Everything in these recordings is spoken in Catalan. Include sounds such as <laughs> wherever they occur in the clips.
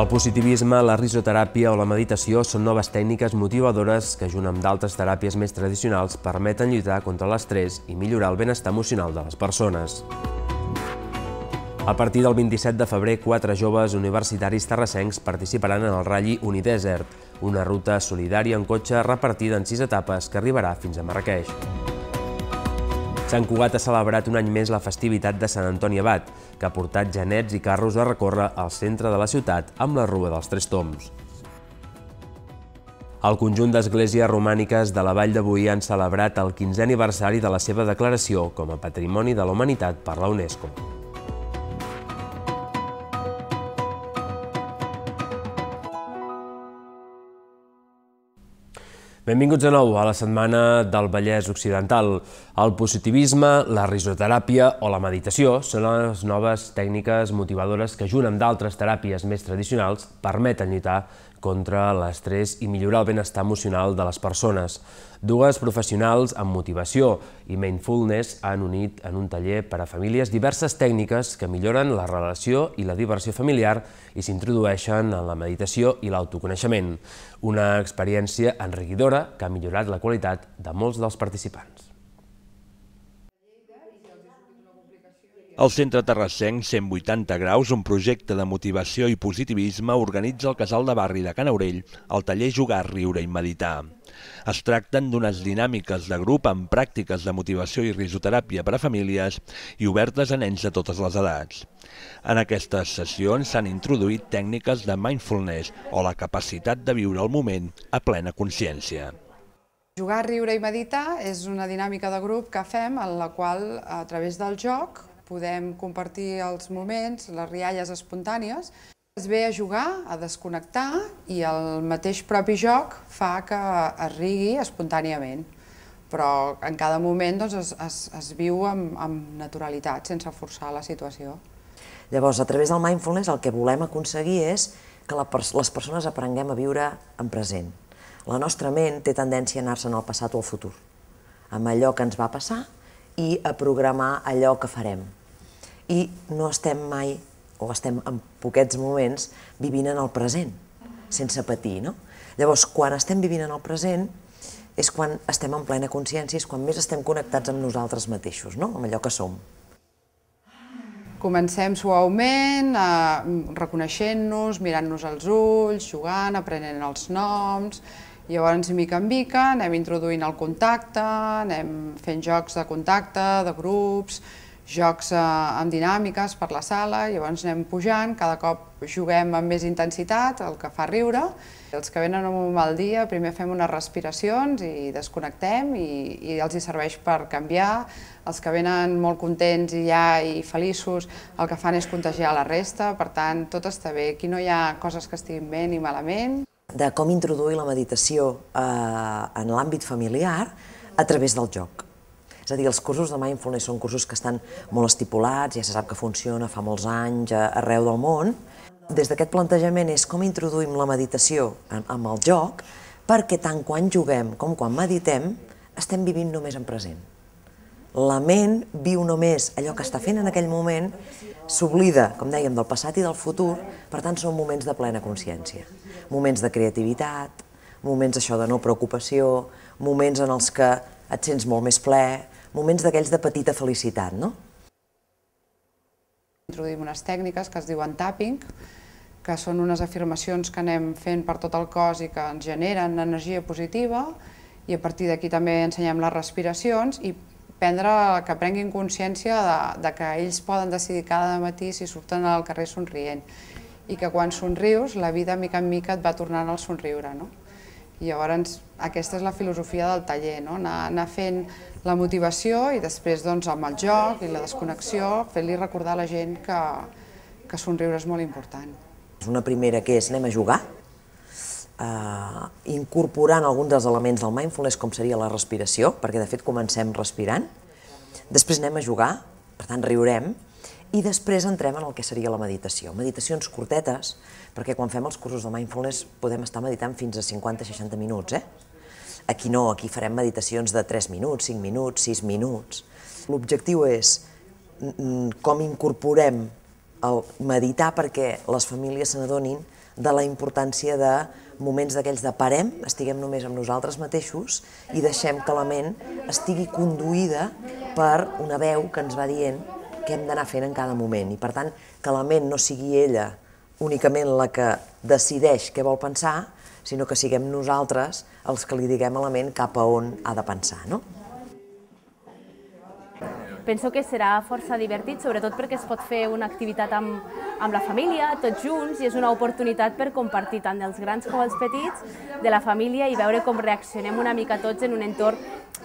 El positivisme, la risoteràpia o la meditació són noves tècniques motivadores que, junt amb d'altres teràpies més tradicionals, permeten lluitar contra l'estrès i millorar el benestar emocional de les persones. A partir del 27 de febrer, quatre joves universitaris terrassencs participaran en el Rally Unidesert, una ruta solidària en cotxe repartida en sis etapes que arribarà fins a Marrakeix. Sant Cugat ha celebrat un any més la festivitat de Sant Antoni Abat, que ha portat genets i carros a recórrer al centre de la ciutat amb la Rua dels Tres Toms. El conjunt d'esglésies romàniques de la Vall de Boí han celebrat el 15è aniversari de la seva declaració com a Patrimoni de la Humanitat per la UNESCO. Benvinguts de nou a la Setmana del Vallès Occidental. El positivisme, la risoteràpia o la meditació són les noves tècniques motivadores que, junt amb d'altres teràpies més tradicionals, permeten lluitar contra l'estrès i millorar el benestar emocional de les persones. Dues professionals amb motivació i Mindfulness han unit en un taller per a famílies diverses tècniques que milloren la relació i la diversió familiar i s'introdueixen en la meditació i l'autoconeixement. Una experiència enriquidora que ha millorat la qualitat de molts dels participants. El Centre Terrassenc 180 graus, un projecte de motivació i positivisme, organitza el casal de barri de Can Aurell, el taller Jugar, Riure i Meditar. Es tracten d'unes dinàmiques de grup amb pràctiques de motivació i risoteràpia per a famílies i obertes a nens de totes les edats. En aquestes sessions s'han introduït tècniques de mindfulness o la capacitat de viure el moment a plena consciència. Jugar, riure i meditar és una dinàmica de grup que fem en la qual, a través del joc, podem compartir els moments, les rialles espontànies. Es ve a jugar, a desconnectar i el mateix propi joc fa que es rigui espontàniament. Però en cada moment doncs, es, es, es viu amb, amb naturalitat, sense forçar la situació. Llavors, a través del mindfulness el que volem aconseguir és que la, les persones aprenguem a viure en present. La nostra ment té tendència a anar se en el passat o al futur, amb allò que ens va passar i a programar allò que farem i no estem mai, o estem en poquets moments, vivint en el present, sense patir. No? Llavors, quan estem vivint en el present, és quan estem en plena consciència, és quan més estem connectats amb nosaltres mateixos, no? amb allò que som. Comencem suaument, eh, reconeixent-nos, mirant-nos als ulls, jugant, aprenent els noms, Llavors, de mica en mica, anem introduint el contacte, anem fent jocs de contacte, de grups, jocs eh, amb dinàmiques per la sala, llavors anem pujant, cada cop juguem amb més intensitat, el que fa riure. Els que venen amb un mal dia, primer fem unes respiracions i desconnectem i, i els hi serveix per canviar. Els que venen molt contents i ja i feliços, el que fan és contagiar la resta, per tant, tot està bé. Aquí no hi ha coses que estiguin bé ni malament. De com introduir la meditació eh, en l'àmbit familiar a través del joc és a dir, els cursos de Mindfulness són cursos que estan molt estipulats, ja se sap que funciona fa molts anys eh, arreu del món. Des d'aquest plantejament és com introduïm la meditació amb el joc perquè tant quan juguem com quan meditem estem vivint només en present. La ment viu només allò que està fent en aquell moment, s'oblida, com dèiem, del passat i del futur, per tant són moments de plena consciència, moments de creativitat, moments això de no preocupació, moments en els que et sents molt més ple, moments d'aquells de petita felicitat, no? Introduïm unes tècniques que es diuen tapping, que són unes afirmacions que anem fent per tot el cos i que ens generen energia positiva, i a partir d'aquí també ensenyem les respiracions i prendre, que prenguin consciència de, de que ells poden decidir cada matí si surten al carrer somrient i que quan somrius la vida mica en mica et va tornant al somriure. No? I llavors aquesta és la filosofia del taller, no? anar, anar fent la motivació i després doncs, amb el joc i la desconnexió fer-li recordar a la gent que, que somriure és molt important. És Una primera que és anem a jugar, eh, incorporant alguns dels elements del mindfulness com seria la respiració, perquè de fet comencem respirant, després anem a jugar, per tant riurem, i després entrem en el que seria la meditació. Meditacions cortetes, perquè quan fem els cursos de mindfulness podem estar meditant fins a 50-60 minuts, eh? Aquí no, aquí farem meditacions de 3 minuts, 5 minuts, 6 minuts. L'objectiu és com incorporem el meditar perquè les famílies se n'adonin de la importància de moments d'aquells de parem, estiguem només amb nosaltres mateixos i deixem que la ment estigui conduïda per una veu que ens va dient què hem d'anar fent en cada moment. I per tant, que la ment no sigui ella únicament la que decideix què vol pensar, sinó que siguem nosaltres els que li diguem a la ment cap a on ha de pensar. No? Penso que serà força divertit, sobretot perquè es pot fer una activitat amb, amb la família, tots junts, i és una oportunitat per compartir tant els grans com els petits de la família i veure com reaccionem una mica tots en un entorn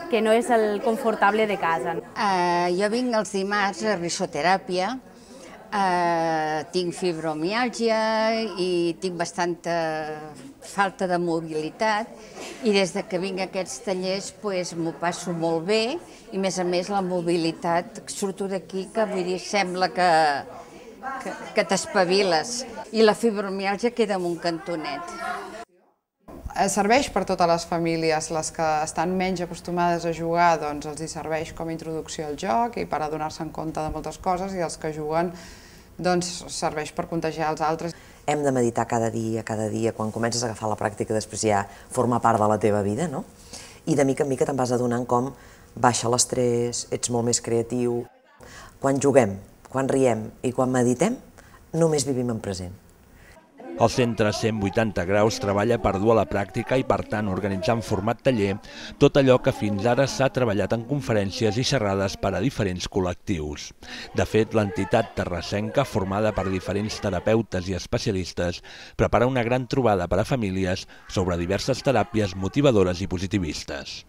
que no és el confortable de casa. Uh, jo vinc els dimarts a risoteràpia, Eh, tinc fibromialgia i tinc bastanta falta de mobilitat i des de que vinc a aquests tallers pues, m'ho passo molt bé i a més a més la mobilitat, surto d'aquí que vull dir, sembla que, que, que t'espaviles i la fibromialgia queda en un cantonet. Eh, serveix per totes les famílies, les que estan menys acostumades a jugar, doncs els hi serveix com a introducció al joc i per adonar-se en compte de moltes coses i els que juguen doncs serveix per contagiar els altres. Hem de meditar cada dia, cada dia, quan comences a agafar la pràctica, després ja forma part de la teva vida, no? I de mica en mica te'n vas adonant com baixa l'estrès, ets molt més creatiu. Quan juguem, quan riem i quan meditem, només vivim en present. El centre 180 graus treballa per dur a la pràctica i, per tant, organitzar en format taller tot allò que fins ara s'ha treballat en conferències i xerrades per a diferents col·lectius. De fet, l'entitat terrassenca, formada per diferents terapeutes i especialistes, prepara una gran trobada per a famílies sobre diverses teràpies motivadores i positivistes.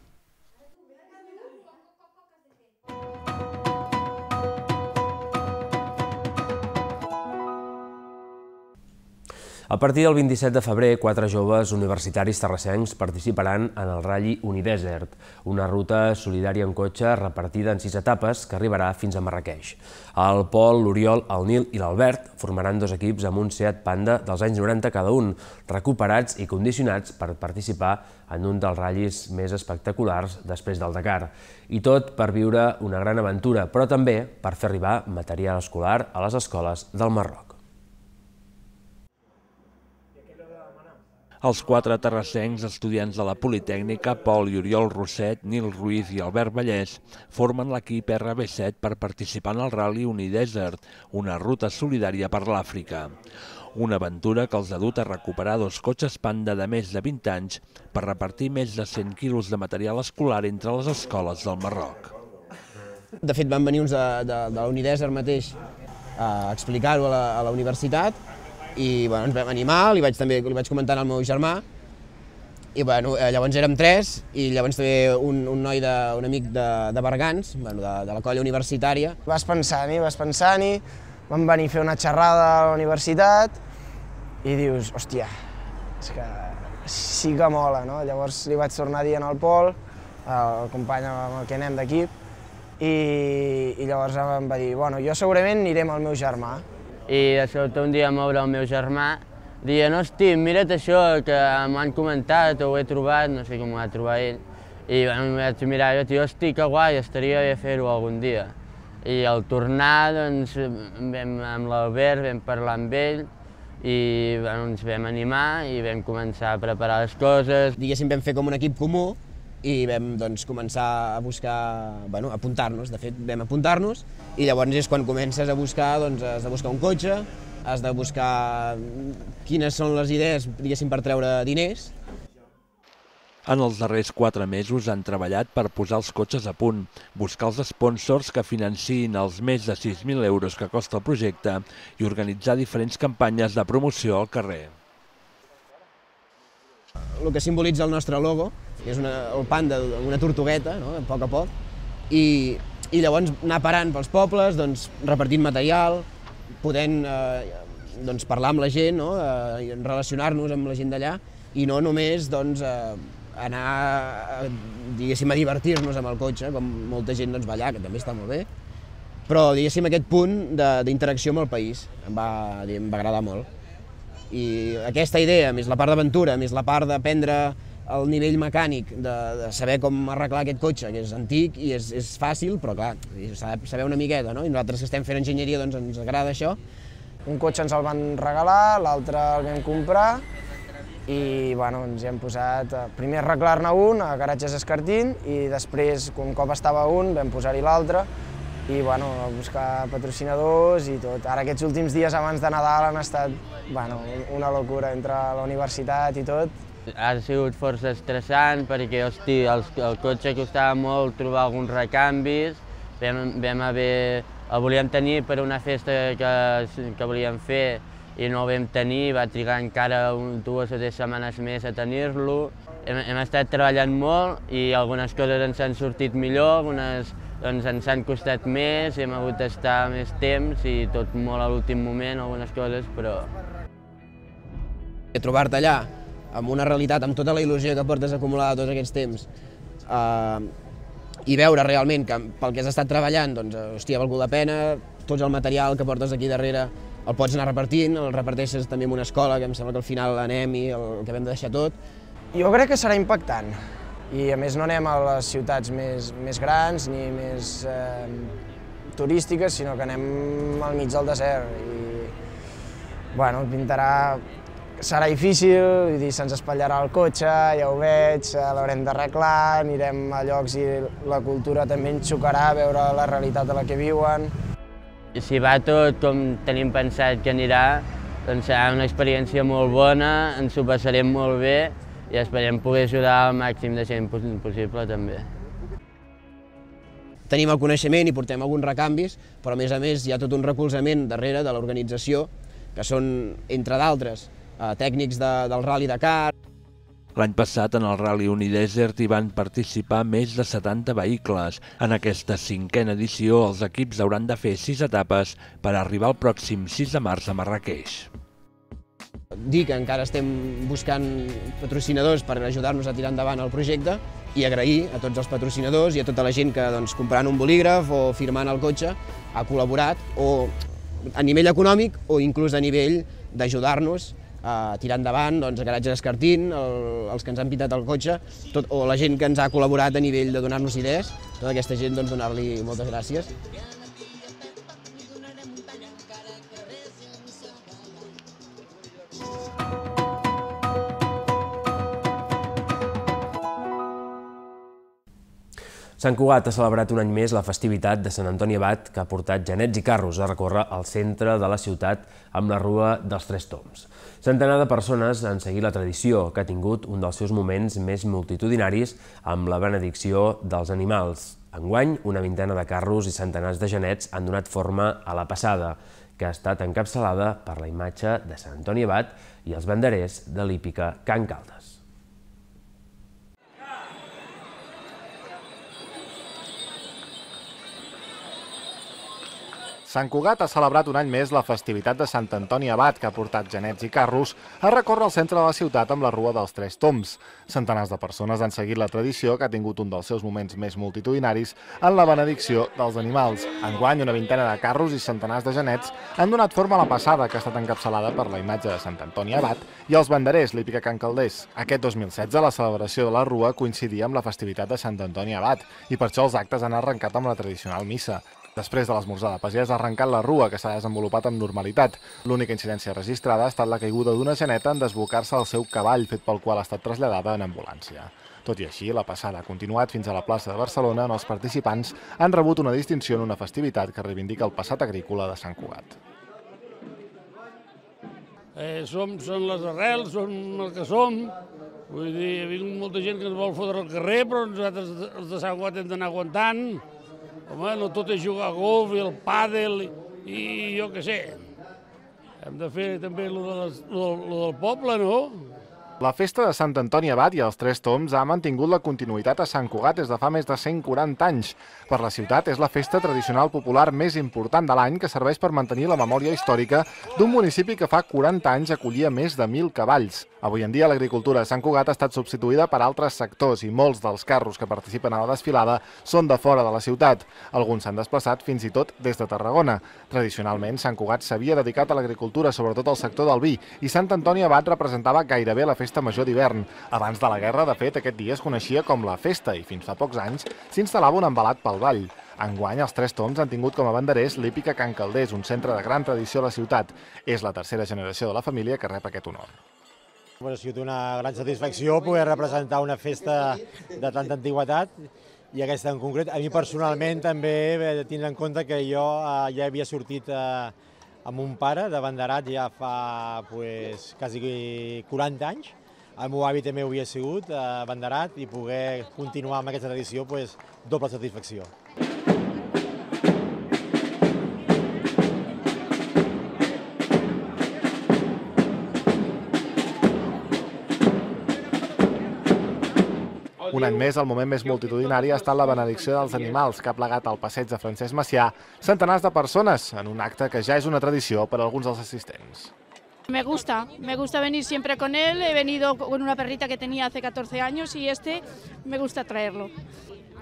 A partir del 27 de febrer, quatre joves universitaris terrassencs participaran en el Rally Unidesert, una ruta solidària en cotxe repartida en sis etapes que arribarà fins a Marrakeix. El Pol, l'Oriol, el Nil i l'Albert formaran dos equips amb un Seat Panda dels anys 90 cada un, recuperats i condicionats per participar en un dels ratllis més espectaculars després del Dakar. I tot per viure una gran aventura, però també per fer arribar material escolar a les escoles del Marroc. Els quatre terrassencs, estudiants de la Politècnica, Pol i Oriol Rosset, Nil Ruiz i Albert Vallès, formen l'equip RB7 per participar en el Rally Unidesert, una ruta solidària per l'Àfrica. Una aventura que els ha dut a recuperar dos cotxes panda de més de 20 anys per repartir més de 100 quilos de material escolar entre les escoles del Marroc. De fet, van venir uns de, de, de la Unidesert mateix a explicar-ho a, a la universitat i bueno, ens vam animar, li vaig, també, li vaig comentar al meu germà, i bueno, eh, llavors érem tres, i llavors també un, un noi, de, un amic de, de Bergans, bueno, de, de la colla universitària. Vas pensant-hi, vas pensant-hi, vam venir a fer una xerrada a la universitat, i dius, hòstia, és que sí que mola, no? Llavors li vaig tornar a dir al Pol, el company amb el que anem d'equip, i, i llavors em va dir, bueno, jo segurament anirem amb el meu germà, i de sobte un dia m'obre el meu germà dient, hosti, mira't això que m'han comentat o ho he trobat, no sé com ho va trobar ell. I bueno, vaig mirar jo, tio, hosti, que guai, estaria bé fer-ho algun dia. I al tornar, doncs, vam, amb l'Albert vam parlar amb ell i bueno, ens vam animar i vam començar a preparar les coses. Diguéssim, vam fer com un equip comú i vam doncs, començar a buscar, bueno, apuntar-nos, de fet vam apuntar-nos i llavors és quan comences a buscar, doncs has de buscar un cotxe, has de buscar quines són les idees, diguéssim, per treure diners. En els darrers quatre mesos han treballat per posar els cotxes a punt, buscar els sponsors que financiïn els més de 6.000 euros que costa el projecte i organitzar diferents campanyes de promoció al carrer el que simbolitza el nostre logo, que és una, el panda una tortugueta, no? a poc a poc, i, i llavors anar parant pels pobles, doncs, repartint material, podent eh, doncs, parlar amb la gent, no? eh, relacionar-nos amb la gent d'allà, i no només doncs, eh, anar a, a divertir-nos amb el cotxe, com molta gent doncs, va allà, que també està molt bé, però diguéssim aquest punt d'interacció amb el país em va, em va agradar molt. I aquesta idea, més la part d'aventura, més la part d'aprendre el nivell mecànic, de, de saber com arreglar aquest cotxe, que és antic i és, és fàcil, però clar, s'ha de saber una miqueta, no? I nosaltres que estem fent enginyeria doncs ens agrada això. Un cotxe ens el van regalar, l'altre el vam comprar, i bueno, ens hi hem posat, eh, primer arreglar-ne un a Garatges Escartín i després, un cop estava un, vam posar-hi l'altre i bueno, buscar patrocinadors i tot. Ara aquests últims dies abans de Nadal han estat bueno, una locura entre la universitat i tot. Ha sigut força estressant perquè hosti, el, el cotxe costava molt trobar alguns recanvis, vam, vam haver, el volíem tenir per una festa que, que volíem fer i no ho vam tenir, va trigar encara un, dues o tres setmanes més a tenir-lo. Hem, hem estat treballant molt i algunes coses ens han sortit millor, algunes doncs ens han costat més, hem hagut d'estar més temps i tot molt a l'últim moment, algunes coses, però... Trobar-te allà, amb una realitat, amb tota la il·lusió que portes acumulada tots aquests temps, eh, i veure realment que pel que has estat treballant, doncs, eh, hòstia, valgut la pena, tots el material que portes aquí darrere el pots anar repartint, el reparteixes també en una escola, que em sembla que al final anem i el que hem de deixar tot. Jo crec que serà impactant, i a més no anem a les ciutats més, més grans ni més eh, turístiques, sinó que anem al mig del desert i bueno, pintarà serà difícil, dir, se'ns espatllarà el cotxe, ja ho veig, eh, l'haurem d'arreglar, anirem a llocs i la cultura també ens xocarà veure la realitat a la que viuen. Si va tot com tenim pensat que anirà, doncs serà una experiència molt bona, ens ho passarem molt bé i esperem poder ajudar el màxim de gent possible també. Tenim el coneixement i portem alguns recanvis, però a més a més hi ha tot un recolzament darrere de l'organització, que són, entre d'altres, eh, tècnics de, del Rally Dakar. L'any passat, en el Rally Unidesert, hi van participar més de 70 vehicles. En aquesta cinquena edició, els equips hauran de fer sis etapes per arribar al pròxim 6 de març a Marrakeix. Dir que encara estem buscant patrocinadors per ajudar-nos a tirar endavant el projecte i agrair a tots els patrocinadors i a tota la gent que doncs, comprant un bolígraf o firmant el cotxe ha col·laborat o a nivell econòmic o inclús a nivell d'ajudar-nos a tirar endavant, doncs, Garatge Descartín, el, els que ens han pintat el cotxe, tot, o la gent que ens ha col·laborat a nivell de donar-nos idees, tota aquesta gent, doncs, donar-li moltes gràcies. Sant Cugat ha celebrat un any més la festivitat de Sant Antoni Abat, que ha portat genets i carros a recórrer el centre de la ciutat amb la Rua dels Tres Toms. Centenar de persones han seguit la tradició, que ha tingut un dels seus moments més multitudinaris amb la benedicció dels animals. Enguany, una vintena de carros i centenars de genets han donat forma a la passada, que ha estat encapçalada per la imatge de Sant Antoni Abat i els banderers de l'hípica Can Caldes. Sant Cugat ha celebrat un any més la festivitat de Sant Antoni Abat, que ha portat genets i carros a recórrer el centre de la ciutat amb la Rua dels Tres Toms. Centenars de persones han seguit la tradició, que ha tingut un dels seus moments més multitudinaris en la benedicció dels animals. Enguany, una vintena de carros i centenars de genets han donat forma a la passada, que ha estat encapçalada per la imatge de Sant Antoni Abat i els banderers l'hípica Can Caldés. Aquest 2016, la celebració de la Rua coincidia amb la festivitat de Sant Antoni Abat i per això els actes han arrencat amb la tradicional missa. Després de l'esmorzar de pagès ha arrencat la rua, que s'ha desenvolupat amb normalitat. L'única incidència registrada ha estat la caiguda d'una geneta en desbocar-se del seu cavall, fet pel qual ha estat traslladada en ambulància. Tot i així, la passada ha continuat fins a la plaça de Barcelona on els participants han rebut una distinció en una festivitat que reivindica el passat agrícola de Sant Cugat. Eh, som, són les arrels, som el que som, vull dir, hi ha vingut molta gent que ens vol fotre al carrer, però nosaltres els de Sant Cugat hem d'anar aguantant, Home, no tot és jugar a golf i el pàdel i, jo què sé. Hem de fer també lo, de lo del poble, no? La festa de Sant Antoni Abat i els Tres Toms ha mantingut la continuïtat a Sant Cugat des de fa més de 140 anys. Per la ciutat és la festa tradicional popular més important de l'any que serveix per mantenir la memòria històrica d'un municipi que fa 40 anys acollia més de 1.000 cavalls. Avui en dia l'agricultura de Sant Cugat ha estat substituïda per altres sectors i molts dels carros que participen a la desfilada són de fora de la ciutat. Alguns s'han desplaçat fins i tot des de Tarragona. Tradicionalment, Sant Cugat s'havia dedicat a l'agricultura, sobretot al sector del vi, i Sant Antoni Abat representava gairebé la festa Festa Major d'hivern. Abans de la guerra, de fet, aquest dia es coneixia com la Festa i fins fa pocs anys s'instal·lava un embalat pel ball. Enguany, els Tres Toms han tingut com a banderers l'Hípica Can Caldés, un centre de gran tradició a la ciutat. És la tercera generació de la família que rep aquest honor. Bueno, ha sigut una gran satisfacció poder representar una festa de tanta antiguitat i aquesta en concret. A mi personalment també eh, tindre en compte que jo eh, ja havia sortit eh, amb un pare de banderat ja fa pues, quasi 40 anys el meu avi també ho havia sigut, eh, banderat, i poder continuar amb aquesta tradició, pues, doble satisfacció. Un any més, el moment més multitudinari ha estat la benedicció dels animals que ha plegat al passeig de Francesc Macià centenars de persones en un acte que ja és una tradició per a alguns dels assistents. Me gusta, me gusta venir siempre con él. He venido con una perrita que tenía hace 14 años y este me gusta traerlo.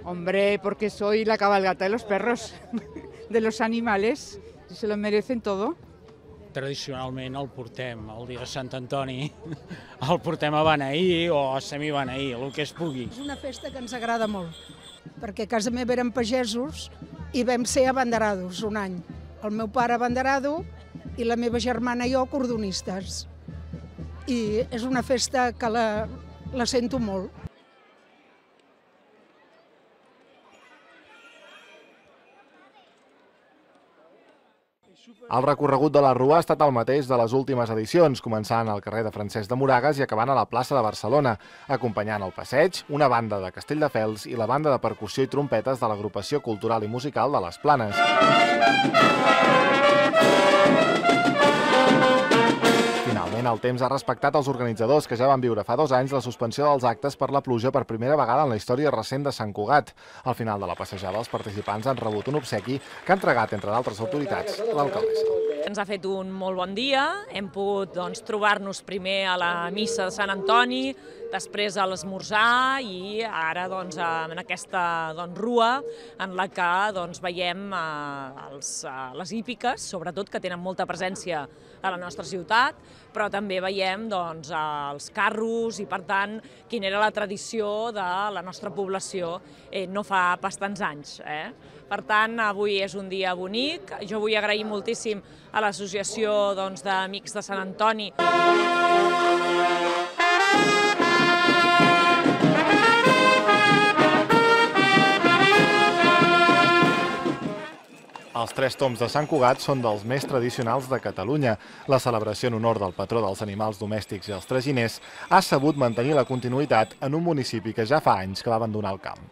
Hombre, porque soy la cabalgata de los perros, <laughs> de los animales, y se lo merecen todo. Tradicionalment el portem, el dia de Sant Antoni, <laughs> el portem a Beneir o a Semibeneir, el que es pugui. És una festa que ens agrada molt, perquè a casa meva érem pagesos i vam ser abanderados un any. El meu pare abanderado i la meva germana i jo cordonistes. I és una festa que la, la sento molt. El recorregut de la Rua ha estat el mateix de les últimes edicions, començant al carrer de Francesc de Moragas i acabant a la plaça de Barcelona, acompanyant el passeig una banda de Castelldefels i la banda de percussió i trompetes de l'agrupació cultural i musical de les Planes. Sí en el temps ha respectat els organitzadors que ja van viure fa dos anys la suspensió dels actes per la pluja per primera vegada en la història recent de Sant Cugat. Al final de la passejada, els participants han rebut un obsequi que ha entregat, entre d'altres autoritats, l'alcaldessa. Ens ha fet un molt bon dia, hem pogut doncs, trobar-nos primer a la missa de Sant Antoni, després a l'esmorzar i ara doncs, en aquesta doncs, rua en la que doncs, veiem eh, els, les hípiques, sobretot que tenen molta presència a la nostra ciutat, però també veiem doncs, els carros i, per tant, quina era la tradició de la nostra població eh, no fa pas tants anys. Eh? Per tant, avui és un dia bonic. Jo vull agrair moltíssim a l'Associació doncs, d'Amics doncs, de Sant Antoni. Música Els tres toms de Sant Cugat són dels més tradicionals de Catalunya. La celebració en honor del patró dels animals domèstics i els traginers ha sabut mantenir la continuïtat en un municipi que ja fa anys que va abandonar el camp.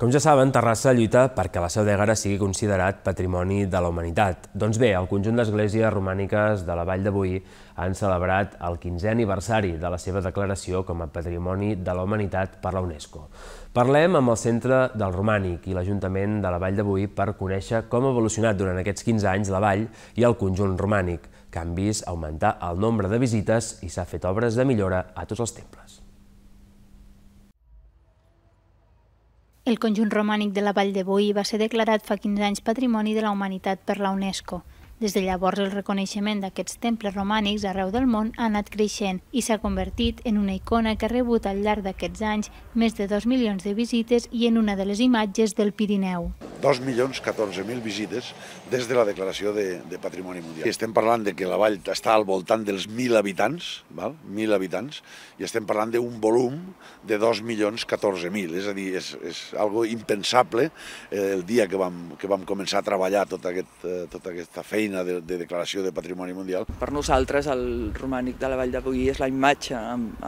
Com ja saben, Terrassa lluita perquè la Seu d'Egara sigui considerat Patrimoni de la Humanitat. Doncs bé, el conjunt d'esglésies romàniques de la Vall d'Avui han celebrat el 15è aniversari de la seva declaració com a Patrimoni de la Humanitat per la UNESCO. Parlem amb el Centre del Romànic i l'Ajuntament de la Vall de Boí per conèixer com ha evolucionat durant aquests 15 anys la vall i el conjunt romànic, que han vist augmentar el nombre de visites i s'ha fet obres de millora a tots els temples. El conjunt romànic de la Vall de Boí va ser declarat fa 15 anys Patrimoni de la Humanitat per la UNESCO, des de llavors, el reconeixement d'aquests temples romànics arreu del món ha anat creixent i s'ha convertit en una icona que ha rebut al llarg d'aquests anys més de 2 milions de visites i en una de les imatges del Pirineu. 2 milions 14 mil visites des de la declaració de, de Patrimoni Mundial. Estem parlant de que la vall està al voltant dels 1.000 habitants, val? 1.000 habitants, i estem parlant d'un volum de 2 milions 14 mil, és a dir, és, és algo impensable eh, el dia que vam, que vam començar a treballar tot aquest, eh, tota aquesta feina eina de, de declaració de patrimoni mundial. Per nosaltres el romànic de la Vall de Boí és la imatge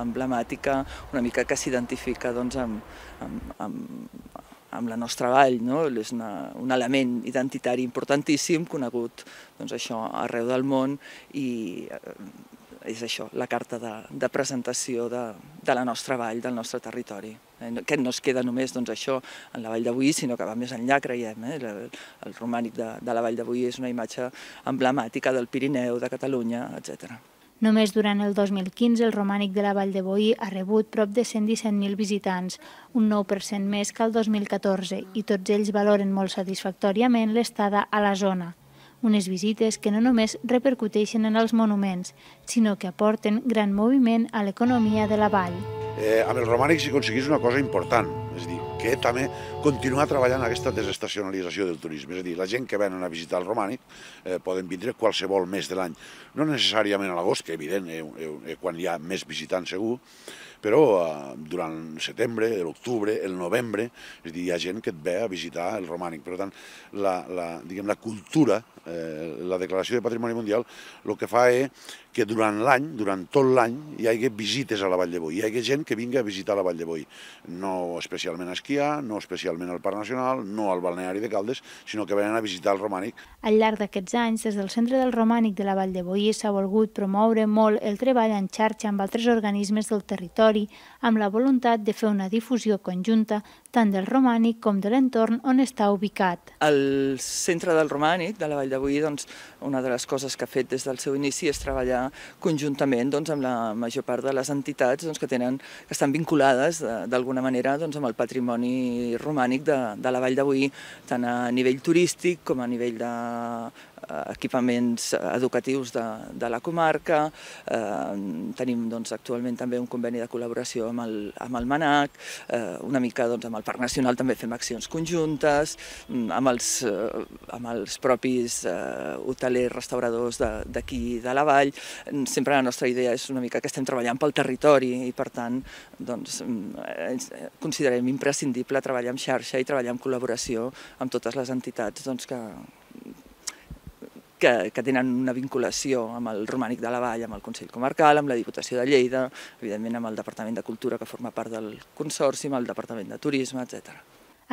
emblemàtica una mica que s'identifica doncs, amb, amb, amb, amb la nostra vall, no? és una, un element identitari importantíssim, conegut doncs, això arreu del món i eh, és això, la carta de, de presentació de, de la nostra vall, del nostre territori. Eh, que no es queda només doncs, això en la vall d'avui, sinó que va més enllà, creiem. Eh? El, el romànic de, de la vall d'avui és una imatge emblemàtica del Pirineu, de Catalunya, etc. Només durant el 2015, el romànic de la Vall de Boí ha rebut prop de 117.000 visitants, un 9% més que el 2014, i tots ells valoren molt satisfactòriament l'estada a la zona unes visites que no només repercuteixen en els monuments, sinó que aporten gran moviment a l'economia de la vall. Eh, amb el romànic hi aconseguís una cosa important, és dir, que també continuar treballant aquesta desestacionalització del turisme. És a dir, la gent que venen a visitar el romànic eh, poden vindre qualsevol mes de l'any. No necessàriament a l'agost, que evident, eh, eh, eh quan hi ha més visitants segur, però eh, durant setembre, l'octubre, el novembre, és a dir, hi ha gent que et ve a visitar el romànic. Per tant, la, la, diguem, la cultura, eh, la Declaració de Patrimoni Mundial, el que fa és que durant l'any, durant tot l'any, hi hagi visites a la Vall de Boí, hi hagi gent que vingui a visitar la Vall de Boí, no especialment a esquiar, no especialment al Parc Nacional, no al balneari de Caldes, sinó que venen a visitar el romànic. Al llarg d'aquests anys, des del Centre del Romànic de la Vall de Boí s'ha volgut promoure molt el treball en xarxa amb altres organismes del territori territori amb la voluntat de fer una difusió conjunta tant del romànic com de l'entorn on està ubicat. El centre del romànic de la Vall d'Avui, doncs, una de les coses que ha fet des del seu inici és treballar conjuntament doncs, amb la major part de les entitats doncs, que, tenen, que estan vinculades eh, d'alguna manera doncs, amb el patrimoni romànic de, de la Vall d'Avui, tant a nivell turístic com a nivell de Eh, equipaments eh, educatius de, de la comarca, eh, tenim doncs, actualment també un conveni de col·laboració amb el, amb el MANAC, eh, una mica doncs, amb el Parc Nacional també fem accions conjuntes, mm, amb els, eh, amb els propis eh, hotelers, restauradors d'aquí de, de la vall. Sempre la nostra idea és una mica que estem treballant pel territori i per tant doncs, mm, eh, considerem imprescindible treballar en xarxa i treballar en col·laboració amb totes les entitats doncs, que, que, que tenen una vinculació amb el Romànic de la Vall, amb el Consell Comarcal, amb la Diputació de Lleida, evidentment amb el Departament de Cultura que forma part del Consorci, amb el Departament de Turisme, etc.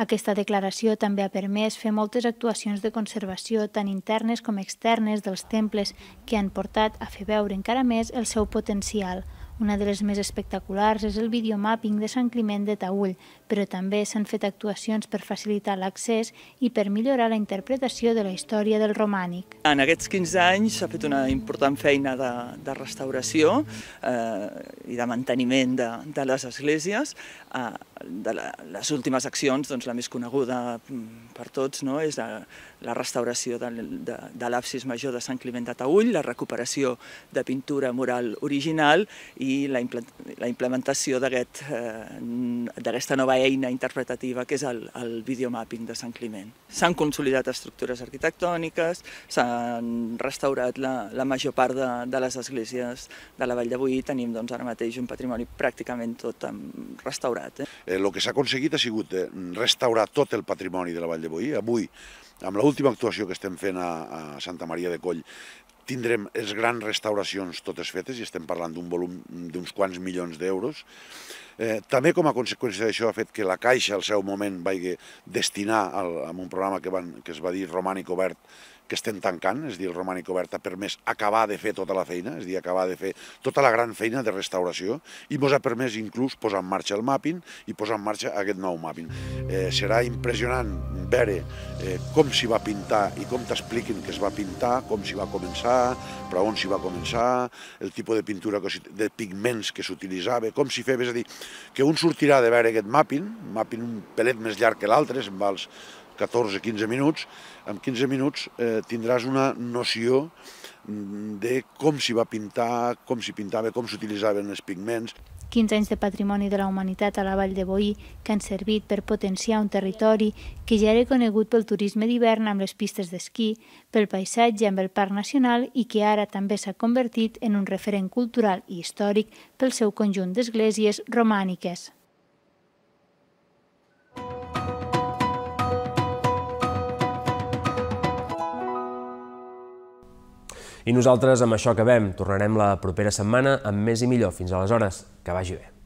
Aquesta declaració també ha permès fer moltes actuacions de conservació, tant internes com externes, dels temples, que han portat a fer veure encara més el seu potencial. Una de les més espectaculars és el videomapping de Sant Climent de Taüll, però també s'han fet actuacions per facilitar l'accés i per millorar la interpretació de la història del romànic. En aquests 15 anys s'ha fet una important feina de, de restauració eh, i de manteniment de, de les esglésies. Eh, de les últimes accions, doncs, la més coneguda mm, per tots no? és la, la restauració de, de, de l'absis major de Sant Climent de Taüll, la recuperació de pintura mural original i la, la implementació eh, d'aquesta aquest, nova eina interpretativa que és el, el videomapping de Sant Climent. S'han consolidat estructures arquitectòniques, s'han restaurat la, la major part de, de les esglésies de la Vall de Boí, tenim doncs, ara mateix un patrimoni pràcticament tot restaurat. Eh? El eh, que s'ha aconseguit ha sigut eh, restaurar tot el patrimoni de la Vall de Boí. Avui, amb l'última actuació que estem fent a, a Santa Maria de Coll, tindrem les grans restauracions totes fetes i estem parlant d'un volum d'uns quants milions d'euros. Eh, també com a conseqüència d'això ha fet que la Caixa al seu moment vaig destinar al, a un programa que, van, que es va dir Romànic Obert que estem tancant, és a dir, el romànic obert ha permès acabar de fer tota la feina, és a dir, acabar de fer tota la gran feina de restauració i ens ha permès inclús posar en marxa el mapping i posar en marxa aquest nou mapping. Eh, serà impressionant veure eh, com s'hi va pintar i com t'expliquin que es va pintar, com s'hi va començar, però on s'hi va començar, el tipus de pintura, que, de pigments que s'utilitzava, com s'hi feia, és a dir, que un sortirà de veure aquest mapping, mapping un pelet més llarg que l'altre, se'n va als 14-15 minuts, en 15 minuts eh, tindràs una noció mm, de com s'hi va pintar, com s'hi pintava, com s'utilitzaven els pigments. 15 anys de patrimoni de la humanitat a la Vall de Boí que han servit per potenciar un territori que ja era conegut pel turisme d'hivern amb les pistes d'esquí, pel paisatge amb el Parc Nacional i que ara també s'ha convertit en un referent cultural i històric pel seu conjunt d'esglésies romàniques. I nosaltres amb això acabem. Tornarem la propera setmana amb més i millor. Fins aleshores, que vagi bé.